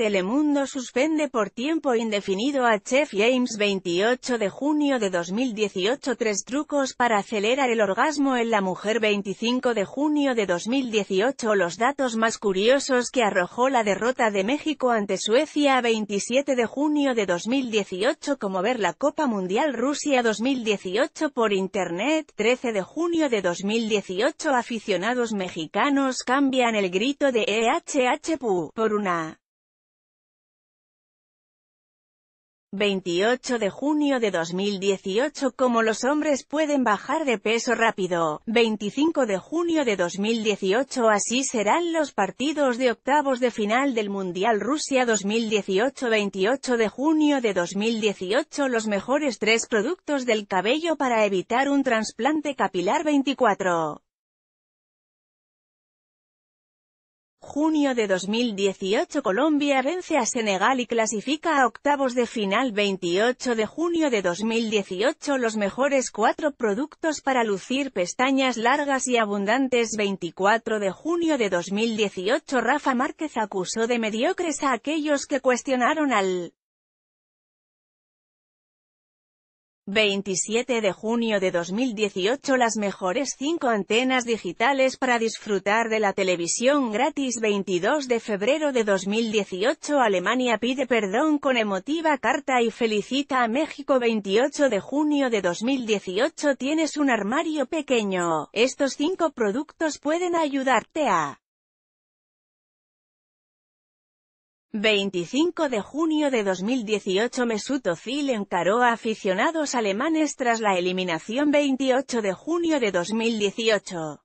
Telemundo suspende por tiempo indefinido a Chef James 28 de junio de 2018 Tres trucos para acelerar el orgasmo en la mujer 25 de junio de 2018 Los datos más curiosos que arrojó la derrota de México ante Suecia 27 de junio de 2018 Como ver la Copa Mundial Rusia 2018 por Internet 13 de junio de 2018 Aficionados mexicanos cambian el grito de EHHP por una 28 de junio de 2018 Como los hombres pueden bajar de peso rápido, 25 de junio de 2018 Así serán los partidos de octavos de final del Mundial Rusia 2018 28 de junio de 2018 Los mejores tres productos del cabello para evitar un trasplante capilar 24 Junio de 2018 Colombia vence a Senegal y clasifica a octavos de final 28 de junio de 2018 Los mejores cuatro productos para lucir pestañas largas y abundantes 24 de junio de 2018 Rafa Márquez acusó de mediocres a aquellos que cuestionaron al 27 de junio de 2018 Las mejores 5 antenas digitales para disfrutar de la televisión gratis 22 de febrero de 2018 Alemania pide perdón con emotiva carta y felicita a México 28 de junio de 2018 Tienes un armario pequeño, estos 5 productos pueden ayudarte a 25 de junio de 2018 Mesut Özil encaró a aficionados alemanes tras la eliminación 28 de junio de 2018.